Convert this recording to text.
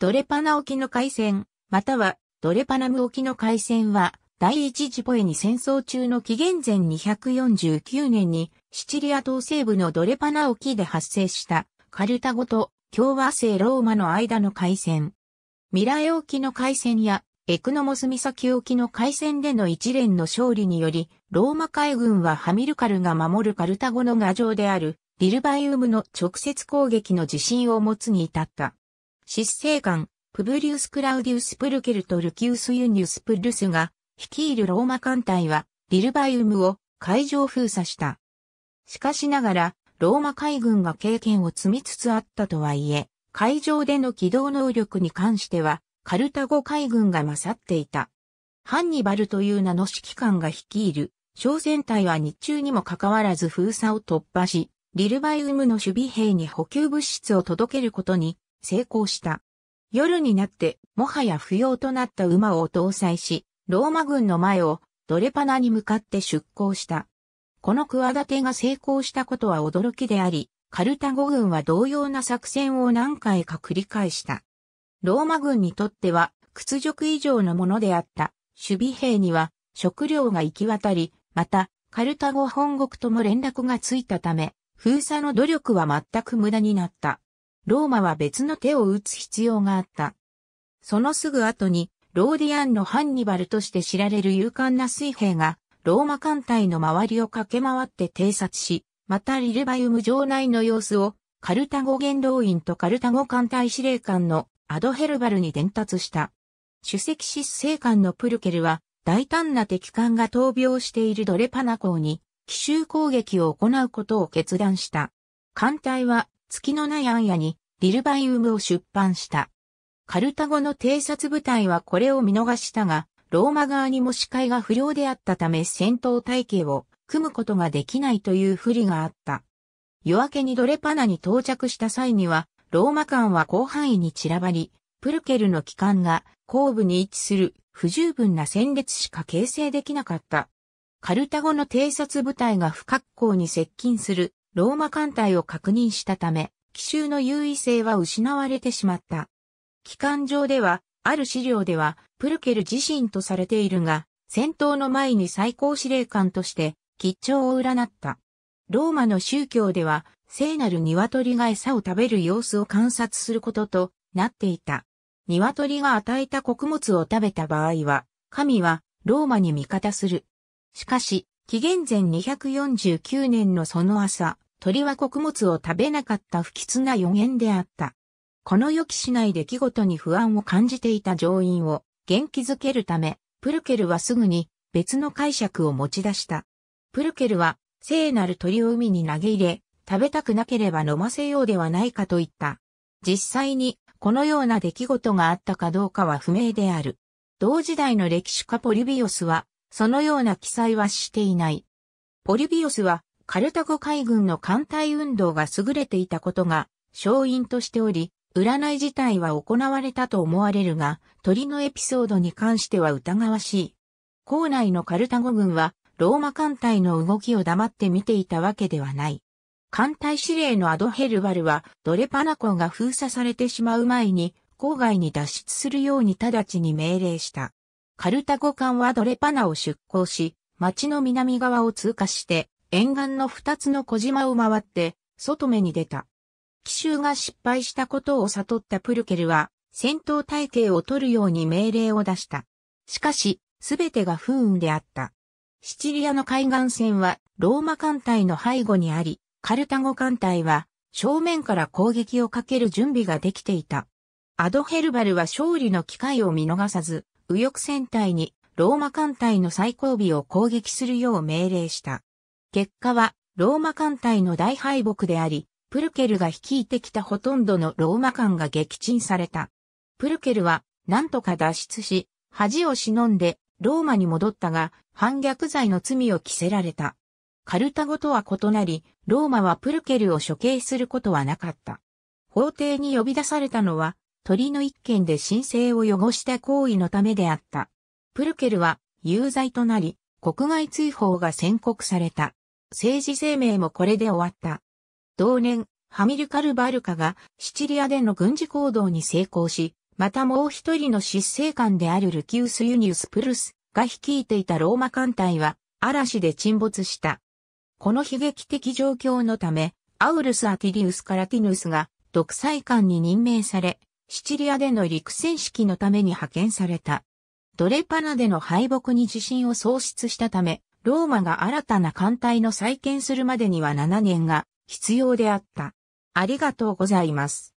ドレパナ沖の海戦、またはドレパナム沖の海戦は、第一次ポエニ戦争中の紀元前249年に、シチリア東西部のドレパナ沖で発生した、カルタゴと共和制ローマの間の海戦。ミラエ沖の海戦や、エクノモス岬沖の海戦での一連の勝利により、ローマ海軍はハミルカルが守るカルタゴの牙城である、リルバイウムの直接攻撃の自信を持つに至った。執政官、プブリウス・クラウディウス・プルケルとルキウス・ユニウス・プルスが、率いるローマ艦隊は、リルバイウムを海上封鎖した。しかしながら、ローマ海軍が経験を積みつつあったとはいえ、海上での機動能力に関しては、カルタゴ海軍が勝っていた。ハンニバルという名の指揮官が率いる、小船隊は日中にもかかわらず封鎖を突破し、リルバイウムの守備兵に補給物質を届けることに成功した。夜になって、もはや不要となった馬を搭載し、ローマ軍の前をドレパナに向かって出港した。この企てが成功したことは驚きであり、カルタゴ軍は同様な作戦を何回か繰り返した。ローマ軍にとっては屈辱以上のものであった。守備兵には食料が行き渡り、また、カルタゴ本国とも連絡がついたため、封鎖の努力は全く無駄になった。ローマは別の手を打つ必要があった。そのすぐ後に、ローディアンのハンニバルとして知られる勇敢な水兵が、ローマ艦隊の周りを駆け回って偵察し、またリルバユム城内の様子を、カルタゴ元老院とカルタゴ艦隊司令官のアドヘルバルに伝達した。主席執政官のプルケルは、大胆な敵艦が闘病しているドレパナ港に、奇襲攻撃を行うことを決断した。艦隊は月のない暗夜に、リルバイウムを出版した。カルタゴの偵察部隊はこれを見逃したが、ローマ側にも視界が不良であったため戦闘体系を組むことができないという不利があった。夜明けにドレパナに到着した際には、ローマ艦は広範囲に散らばり、プルケルの機関が後部に位置する不十分な戦列しか形成できなかった。カルタゴの偵察部隊が不格好に接近するローマ艦隊を確認したため、奇襲の優位性は失われてしまった。機関上では、ある資料では、プルケル自身とされているが、戦闘の前に最高司令官として、吉兆を占った。ローマの宗教では、聖なる鶏が餌を食べる様子を観察することとなっていた。鶏が与えた穀物を食べた場合は、神はローマに味方する。しかし、紀元前249年のその朝、鳥は穀物を食べなかった不吉な予言であった。この予期しない出来事に不安を感じていた乗員を元気づけるため、プルケルはすぐに別の解釈を持ち出した。プルケルは聖なる鳥を海に投げ入れ、食べたくなければ飲ませようではないかと言った。実際にこのような出来事があったかどうかは不明である。同時代の歴史家ポリビオスは、そのような記載はしていない。ポリビオスは、カルタゴ海軍の艦隊運動が優れていたことが勝因としており、占い自体は行われたと思われるが、鳥のエピソードに関しては疑わしい。校内のカルタゴ軍は、ローマ艦隊の動きを黙って見ていたわけではない。艦隊司令のアドヘルバルは、ドレパナ港が封鎖されてしまう前に、郊外に脱出するように直ちに命令した。カルタゴ艦はドレパナを出港し、町の南側を通過して、沿岸の二つの小島を回って、外目に出た。奇襲が失敗したことを悟ったプルケルは、戦闘体系を取るように命令を出した。しかし、すべてが不運であった。シチリアの海岸線はローマ艦隊の背後にあり、カルタゴ艦隊は正面から攻撃をかける準備ができていた。アドヘルバルは勝利の機会を見逃さず、右翼戦隊にローマ艦隊の最後尾を攻撃するよう命令した。結果は、ローマ艦隊の大敗北であり、プルケルが率いてきたほとんどのローマ艦が撃沈された。プルケルは、なんとか脱出し、恥を忍んで、ローマに戻ったが、反逆罪の罪を着せられた。カルタゴとは異なり、ローマはプルケルを処刑することはなかった。法廷に呼び出されたのは、鳥の一件で申請を汚した行為のためであった。プルケルは有罪となり、国外追放が宣告された。政治生命もこれで終わった。同年、ハミルカル・バルカがシチリアでの軍事行動に成功し、またもう一人の執政官であるルキウス・ユニウス・プルスが率いていたローマ艦隊は嵐で沈没した。この悲劇的状況のため、アウルス・アティリウス・カラティヌスが独裁官に任命され、シチリアでの陸戦式のために派遣された。ドレパナでの敗北に自信を喪失したため、ローマが新たな艦隊の再建するまでには7年が必要であった。ありがとうございます。